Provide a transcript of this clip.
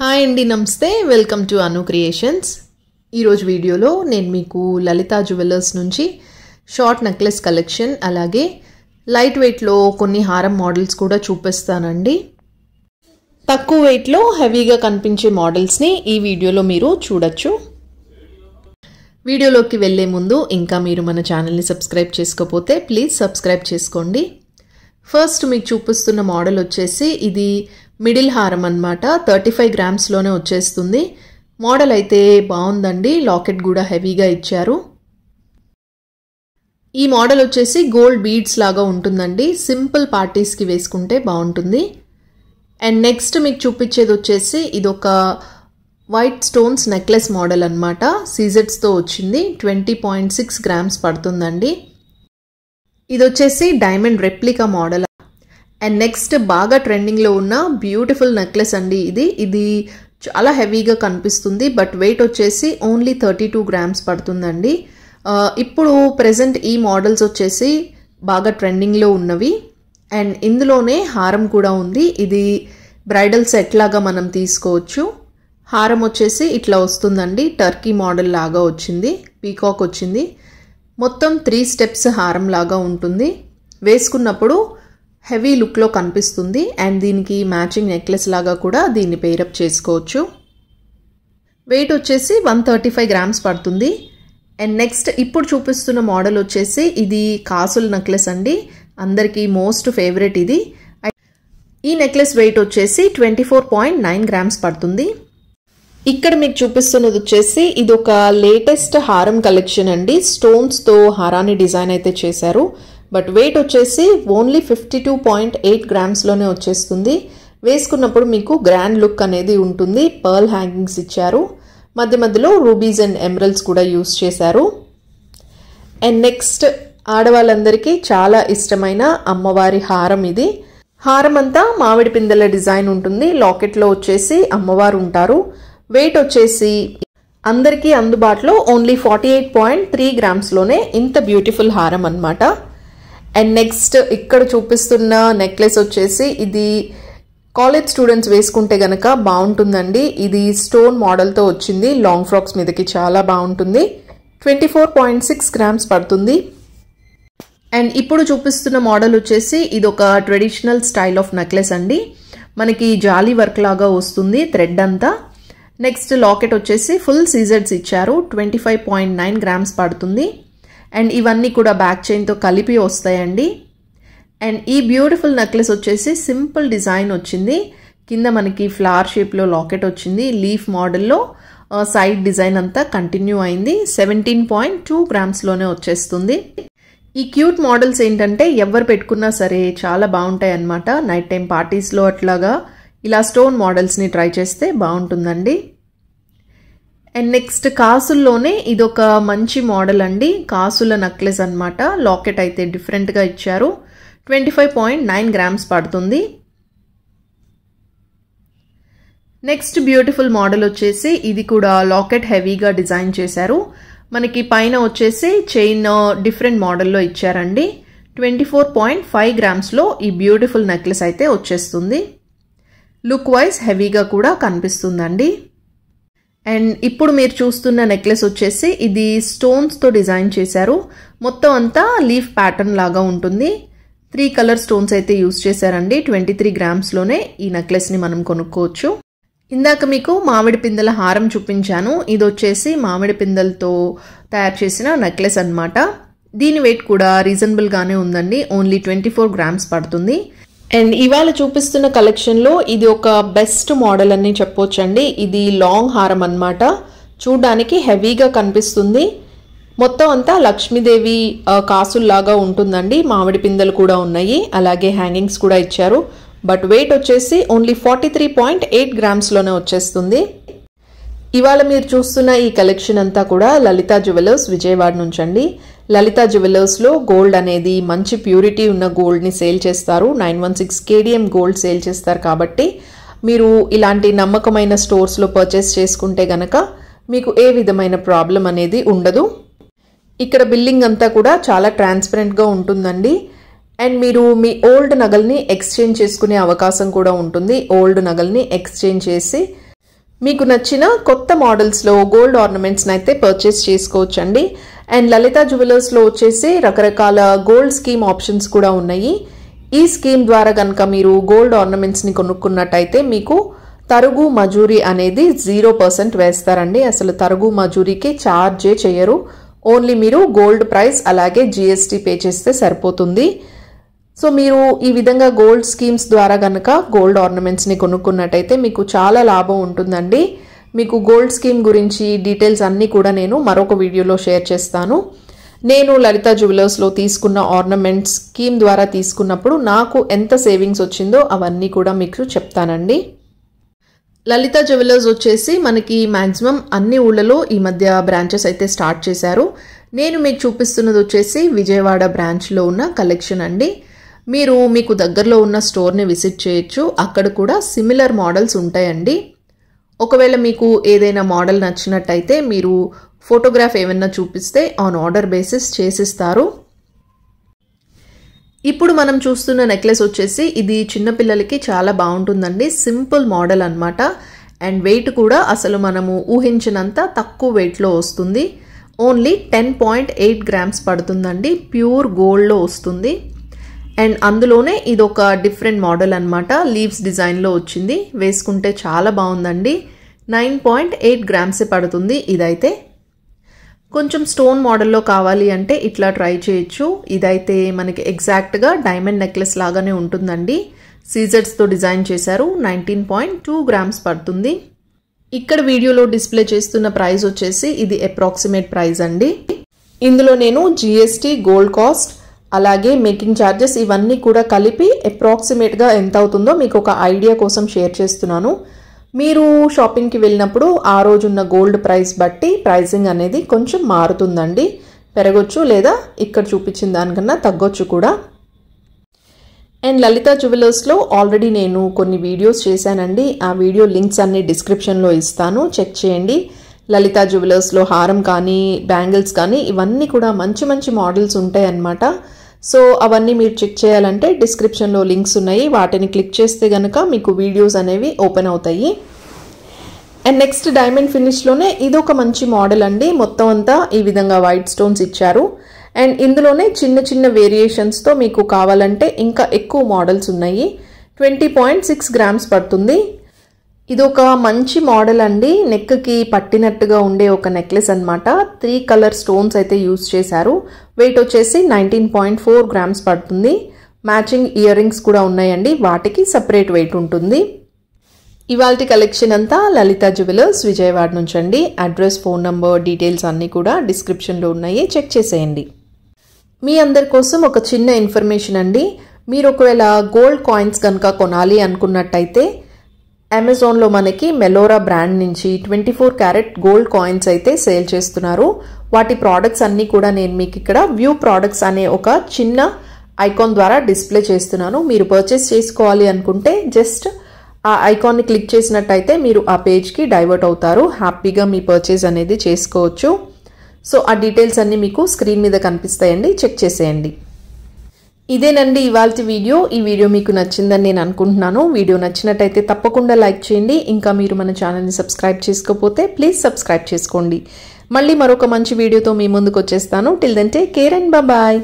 hi అండి నమస్తే welcome to Anu creations ఈరోజు వీడియోలో నేను మీకు లలితా జ్యువెలర్స్ నుంచి షార్ట్ నెక్లెస్ కలెక్షన్ అలాగే లైట్ వెయిట్లో కొన్ని హారం మోడల్స్ కూడా చూపిస్తానండి తక్కువ వెయిట్లో హెవీగా కనిపించే మోడల్స్ని ఈ వీడియోలో మీరు చూడొచ్చు వీడియోలోకి వెళ్ళే ముందు ఇంకా మీరు మన ఛానల్ని సబ్స్క్రైబ్ చేసుకోకపోతే ప్లీజ్ సబ్స్క్రైబ్ చేసుకోండి ఫస్ట్ మీకు చూపిస్తున్న మోడల్ వచ్చేసి ఇది మిడిల్ హారం అనమాట థర్టీ ఫైవ్ గ్రామ్స్లోనే వచ్చేస్తుంది మోడల్ అయితే బాగుందండి లాకెట్ కూడా హెవీగా ఇచ్చారు ఈ మోడల్ వచ్చేసి గోల్డ్ బీడ్స్ లాగా ఉంటుందండి సింపుల్ పార్టీస్కి వేసుకుంటే బాగుంటుంది అండ్ నెక్స్ట్ మీకు చూపించేది వచ్చేసి ఇదొక వైట్ స్టోన్స్ నెక్లెస్ మోడల్ అనమాట సీజెట్స్తో వచ్చింది ట్వంటీ పాయింట్ సిక్స్ గ్రామ్స్ పడుతుందండి ఇది వచ్చేసి diamond replica model and next బాగా ట్రెండింగ్లో ఉన్న బ్యూటిఫుల్ నెక్లెస్ అండి ఇది ఇది చాలా హెవీగా కనిపిస్తుంది బట్ వెయిట్ వచ్చేసి ఓన్లీ థర్టీ టూ గ్రామ్స్ పడుతుందండి ఇప్పుడు ప్రజెంట్ ఈ మోడల్స్ వచ్చేసి బాగా ట్రెండింగ్లో ఉన్నవి అండ్ ఇందులోనే హారం కూడా ఉంది ఇది బ్రైడల్ సెట్ లాగా మనం తీసుకోవచ్చు హారం వచ్చేసి ఇట్లా వస్తుందండి టర్కీ మోడల్ లాగా వచ్చింది పీకాక్ వచ్చింది మొత్తం త్రీ స్టెప్స్ హారం లాగా ఉంటుంది వేసుకున్నప్పుడు హెవీ లుక్లో కనిపిస్తుంది అండ్ దీనికి మ్యాచింగ్ నెక్లెస్ లాగా కూడా దీన్ని పేరప్ చేసుకోవచ్చు వెయిట్ వచ్చేసి వన్ థర్టీ ఫైవ్ గ్రామ్స్ పడుతుంది అండ్ నెక్స్ట్ ఇప్పుడు చూపిస్తున్న మోడల్ వచ్చేసి ఇది కాసుల నెక్లెస్ అండి అందరికీ మోస్ట్ ఫేవరెట్ ఇది ఈ నెక్లెస్ వెయిట్ వచ్చేసి twenty four point nine grams పడుతుంది ఇక్కడ మీకు చూపిస్తున్నది వచ్చేసి ఇది ఒక లేటెస్ట్ హారం కలెక్షన్ అండి స్టోన్స్తో హారాన్ని డిజైన్ అయితే చేశారు బట్ వెయిట్ వచ్చేసి only fifty two point eight గ్రామ్స్లోనే వచ్చేస్తుంది వేసుకున్నప్పుడు మీకు గ్రాండ్ లుక్ అనేది ఉంటుంది పర్ల్ హ్యాంగింగ్స్ ఇచ్చారు మధ్య మధ్యలో రూబీస్ అండ్ ఎమరల్స్ కూడా యూస్ చేశారు అండ్ నెక్స్ట్ ఆడవాళ్ళందరికీ చాలా ఇష్టమైన అమ్మవారి హారం ఇది హారం అంతా మామిడి పిందెల డిజైన్ ఉంటుంది లాకెట్లో వచ్చేసి అమ్మవారు ఉంటారు వెయిట్ వచ్చేసి అందరికీ అందుబాటులో only forty eight point three గ్రామ్స్లోనే ఇంత బ్యూటిఫుల్ హారం అనమాట అండ్ నెక్స్ట్ ఇక్కడ చూపిస్తున్న నెక్లెస్ వచ్చేసి ఇది కాలేజ్ స్టూడెంట్స్ వేసుకుంటే గనక బాగుంటుందండి ఇది స్టోన్ మోడల్తో వచ్చింది లాంగ్ ఫ్రాక్స్ మీదకి చాలా బాగుంటుంది twenty four point six grams పడుతుంది అండ్ ఇప్పుడు చూపిస్తున్న మోడల్ వచ్చేసి ఇది ఒక ట్రెడిషనల్ స్టైల్ ఆఫ్ నెక్లెస్ అండి మనకి జాలీ వర్క్ లాగా వస్తుంది థ్రెడ్ అంతా నెక్స్ట్ లాకెట్ వచ్చేసి ఫుల్ సీజర్స్ ఇచ్చారు twenty five point nine grams పడుతుంది అండ్ ఇవన్నీ కూడా బ్యాక్ చైన్తో కలిపి వస్తాయండి అండ్ ఈ బ్యూటిఫుల్ నెక్లెస్ వచ్చేసి సింపుల్ డిజైన్ వచ్చింది కింద మనకి ఫ్లవర్ షేప్లో లాకెట్ వచ్చింది లీఫ్ మోడల్లో సైడ్ డిజైన్ అంతా కంటిన్యూ అయింది సెవెంటీన్ పాయింట్ టూ గ్రామ్స్లోనే వచ్చేస్తుంది ఈ క్యూట్ మోడల్స్ ఏంటంటే ఎవరు పెట్టుకున్నా సరే చాలా బాగుంటాయి అన్నమాట నైట్ టైం పార్టీస్లో అట్లాగా ఇలా స్టోన్ మోడల్స్ని ట్రై చేస్తే బాగుంటుందండి అండ్ నెక్స్ట్ కాసుల్లోనే ఇదొక మంచి మోడల్ అండి కాసుల నక్లెస్ అనమాట లాకెట్ అయితే డిఫరెంట్గా ఇచ్చారు twenty five point nine grams పడుతుంది నెక్స్ట్ బ్యూటిఫుల్ మోడల్ వచ్చేసి ఇది కూడా లాకెట్ హెవీగా డిజైన్ చేశారు మనకి పైన వచ్చేసి చైన్ డిఫరెంట్ uh, మోడల్లో ఇచ్చారండి ట్వంటీ ఫోర్ పాయింట్ ఫైవ్ గ్రామ్స్లో ఈ బ్యూటిఫుల్ నెక్లెస్ అయితే వచ్చేస్తుంది లుక్ వైజ్ హెవీగా కూడా కనిపిస్తుందండి అండ్ ఇప్పుడు మీరు చూస్తున్న నెక్లెస్ వచ్చేసి ఇది స్టోన్స్తో డిజైన్ చేశారు మొత్తం అంతా లీఫ్ ప్యాటర్న్ లాగా ఉంటుంది త్రీ కలర్ స్టోన్స్ అయితే యూస్ చేశారండి ట్వంటీ త్రీ గ్రామ్స్లోనే ఈ నెక్లెస్ని మనం కొనుక్కోవచ్చు ఇందాక మీకు మామిడి పిందెల హారం చూపించాను ఇది వచ్చేసి మామిడి పిందెలతో తయారు చేసిన నెక్లెస్ అనమాట దీని వెయిట్ కూడా రీజనబుల్గానే ఉందండి ఓన్లీ ట్వంటీ ఫోర్ గ్రామ్స్ పడుతుంది అండ్ ఇవాళ చూపిస్తున్న కలెక్షన్లో ఇది ఒక బెస్ట్ మోడల్ అని చెప్పొచ్చండి ఇది లాంగ్ హారం అనమాట చూడడానికి హెవీగా కనిపిస్తుంది మొత్తం అంతా లక్ష్మీదేవి కాసుల్లాగా ఉంటుందండి మామిడి పిందెలు కూడా ఉన్నాయి అలాగే హ్యాంగింగ్స్ కూడా ఇచ్చారు బట్ వెయిట్ వచ్చేసి only forty three point eight గ్రామ్స్లోనే వచ్చేస్తుంది ఇవాళ మీరు చూస్తున్న ఈ కలెక్షన్ అంతా కూడా లలితా జ్యువెలర్స్ విజయవాడ నుంచండి లలిత జ్యువెలర్స్లో గోల్డ్ అనేది మంచి ప్యూరిటీ ఉన్న గోల్డ్ని సేల్ చేస్తారు nine one six KDM gold sale చేస్తారు కాబట్టి మీరు ఇలాంటి నమ్మకమైన స్టోర్స్లో పర్చేస్ చేసుకుంటే గనక మీకు ఏ విధమైన ప్రాబ్లం అనేది ఉండదు ఇక్కడ బిల్లింగ్ అంతా కూడా చాలా ట్రాన్స్పరెంట్గా ఉంటుందండి అండ్ మీరు మీ ఓల్డ్ నగల్ని ఎక్స్చేంజ్ చేసుకునే అవకాశం కూడా ఉంటుంది ఓల్డ్ నగల్ని ఎక్స్చేంజ్ చేసి మీకు నచ్చిన కొత్త మోడల్స్లో గోల్డ్ ఆర్నమెంట్స్ని అయితే పర్చేస్ చేసుకోవచ్చండి అండ్ లలిత జ్యువెలర్స్లో వచ్చేసి రకరకాల గోల్డ్ స్కీమ్ ఆప్షన్స్ కూడా ఉన్నాయి ఈ స్కీమ్ ద్వారా కనుక మీరు గోల్డ్ ఆర్నమెంట్స్ని కొనుక్కున్నట్టయితే మీకు తరుగు మజూరీ అనేది జీరో పర్సెంట్ వేస్తారండి అసలు తరుగు మజూరీకి ఛార్జే చేయరు ఓన్లీ మీరు గోల్డ్ ప్రైస్ అలాగే జిఎస్టీ పే చేస్తే సరిపోతుంది సో మీరు ఈ విధంగా గోల్డ్ స్కీమ్స్ ద్వారా కనుక గోల్డ్ ఆర్నమెంట్స్ని కొనుక్కున్నట్టయితే మీకు చాలా లాభం ఉంటుందండి మీకు గోల్డ్ స్కీమ్ గురించి డీటెయిల్స్ అన్నీ కూడా నేను మరొక వీడియోలో షేర్ చేస్తాను నేను లలిత జ్యువెలర్స్లో తీసుకున్న ఆర్నమెంట్స్ స్కీమ్ ద్వారా తీసుకున్నప్పుడు నాకు ఎంత సేవింగ్స్ వచ్చిందో అవన్నీ కూడా మీకు చెప్తానండి లలిత జ్యువెలర్స్ వచ్చేసి మనకి మ్యాక్సిమం అన్ని ఊళ్ళలో ఈ మధ్య బ్రాంచెస్ అయితే స్టార్ట్ చేశారు నేను మీకు చూపిస్తున్నది వచ్చేసి విజయవాడ బ్రాంచ్లో ఉన్న కలెక్షన్ అండి మీరు మీకు దగ్గరలో ఉన్న స్టోర్ని విజిట్ చేయొచ్చు అక్కడ కూడా సిమిలర్ మోడల్స్ ఉంటాయండి ఒకవేళ మీకు ఏదైనా మోడల్ నచ్చినట్టయితే మీరు ఫోటోగ్రాఫ్ ఏమైనా చూపిస్తే ఆన్ ఆర్డర్ బేసిస్ చేసిస్తారు ఇప్పుడు మనం చూస్తున్న నెక్లెస్ వచ్చేసి ఇది చిన్నపిల్లలకి చాలా బాగుంటుందండి సింపుల్ మోడల్ అనమాట అండ్ వెయిట్ కూడా అసలు మనము ఊహించినంత తక్కువ వెయిట్లో వస్తుంది only ten point eight grams పడుతుందండి ప్యూర్ గోల్డ్లో వస్తుంది అండ్ అందులోనే ఇది ఒక డిఫరెంట్ మోడల్ అనమాట లీవ్స్ డిజైన్లో వచ్చింది వేసుకుంటే చాలా బాగుందండి నైన్ పాయింట్ ఎయిట్ గ్రామ్సే పడుతుంది ఇదైతే కొంచెం స్టోన్ మోడల్లో కావాలి అంటే ఇట్లా ట్రై చేయొచ్చు ఇదైతే మనకి ఎగ్జాక్ట్గా డైమండ్ నెక్లెస్ లాగానే ఉంటుందండి సీజర్స్తో డిజైన్ చేశారు నైన్టీన్ పాయింట్ టూ గ్రామ్స్ పడుతుంది ఇక్కడ వీడియోలో డిస్ప్లే చేస్తున్న ప్రైస్ వచ్చేసి ఇది అప్రాక్సిమేట్ ప్రైస్ అండి ఇందులో నేను జిఎస్టీ గోల్డ్ కాస్ట్ అలాగే మేకింగ్ ఛార్జెస్ ఇవన్నీ కూడా కలిపి అప్రాక్సిమేట్గా ఎంత అవుతుందో మీకు ఒక ఐడియా కోసం షేర్ చేస్తున్నాను మీరు షాపింగ్కి వెళ్ళినప్పుడు ఆ రోజున్న గోల్డ్ ప్రైస్ బట్టి ప్రైసింగ్ అనేది కొంచెం మారుతుందండి పెరగొచ్చు లేదా ఇక్కడ చూపించిన దానికన్నా తగ్గొచ్చు కూడా అండ్ లలిత జ్యువెలర్స్లో ఆల్రెడీ నేను కొన్ని వీడియోస్ చేశానండి ఆ వీడియో లింక్స్ అన్ని డిస్క్రిప్షన్లో ఇస్తాను చెక్ చేయండి లలితా జ్యువెలర్స్లో హారం కానీ బ్యాంగిల్స్ కానీ ఇవన్నీ కూడా మంచి మంచి మోడల్స్ ఉంటాయి అన్నమాట సో అవన్నీ మీరు చెక్ చేయాలంటే డిస్క్రిప్షన్లో లింక్స్ ఉన్నాయి వాటిని క్లిక్ చేస్తే కనుక మీకు వీడియోస్ అనేవి ఓపెన్ అవుతాయి అండ్ నెక్స్ట్ డైమండ్ ఫినిష్లోనే ఇదొక మంచి మోడల్ అండి మొత్తం అంతా ఈ విధంగా వైట్ స్టోన్స్ ఇచ్చారు అండ్ ఇందులోనే చిన్న చిన్న వేరియేషన్స్తో మీకు కావాలంటే ఇంకా ఎక్కువ మోడల్స్ ఉన్నాయి ట్వంటీ పాయింట్ సిక్స్ గ్రామ్స్ పడుతుంది ఇది ఒక మంచి మోడల్ అండి నెక్కి పట్టినట్టుగా ఉండే ఒక నెక్లెస్ అనమాట త్రీ కలర్ స్టోన్స్ అయితే యూస్ చేశారు వెయిట్ వచ్చేసి నైన్టీన్ పాయింట్ ఫోర్ గ్రామ్స్ పడుతుంది మ్యాచింగ్ ఇయర్ రింగ్స్ కూడా ఉన్నాయండి వాటికి సపరేట్ వెయిట్ ఉంటుంది ఇవాళ కలెక్షన్ అంతా లలిత జ్యువెలర్స్ విజయవాడ నుంచి అండి అడ్రస్ ఫోన్ నంబర్ డీటెయిల్స్ అన్నీ కూడా డిస్క్రిప్షన్లో ఉన్నాయి చెక్ చేసేయండి మీ అందరి కోసం ఒక చిన్న ఇన్ఫర్మేషన్ అండి మీరు ఒకవేళ గోల్డ్ కాయిన్స్ కనుక కొనాలి అనుకున్నట్టయితే అమెజాన్లో మనకి మెలోరా బ్రాండ్ నుంచి twenty four carat gold coins అయితే సేల్ చేస్తున్నారు వాటి ప్రోడక్ట్స్ అన్నీ కూడా నేను మీకు ఇక్కడ వ్యూ ప్రోడక్ట్స్ అనే ఒక చిన్న ఐకాన్ ద్వారా డిస్ప్లే చేస్తున్నాను మీరు పర్చేస్ చేసుకోవాలి అనుకుంటే జస్ట్ ఆ ఐకాన్ని క్లిక్ చేసినట్టయితే మీరు ఆ పేజ్కి డైవర్ట్ అవుతారు హ్యాపీగా మీ పర్చేజ్ అనేది చేసుకోవచ్చు సో ఆ డీటెయిల్స్ అన్నీ మీకు స్క్రీన్ మీద కనిపిస్తాయండి చెక్ చేసేయండి ఇదేనండి ఇవాళ వీడియో ఈ వీడియో మీకు నచ్చిందని నేను అనుకుంటున్నాను వీడియో నచ్చినట్టయితే తప్పకుండా లైక్ చేయండి ఇంకా మీరు మన ఛానల్ని సబ్స్క్రైబ్ చేసుకోకపోతే ప్లీజ్ సబ్స్క్రైబ్ చేసుకోండి మళ్ళీ మరొక మంచి వీడియోతో మీ ముందుకు వచ్చేస్తాను till then take care and bye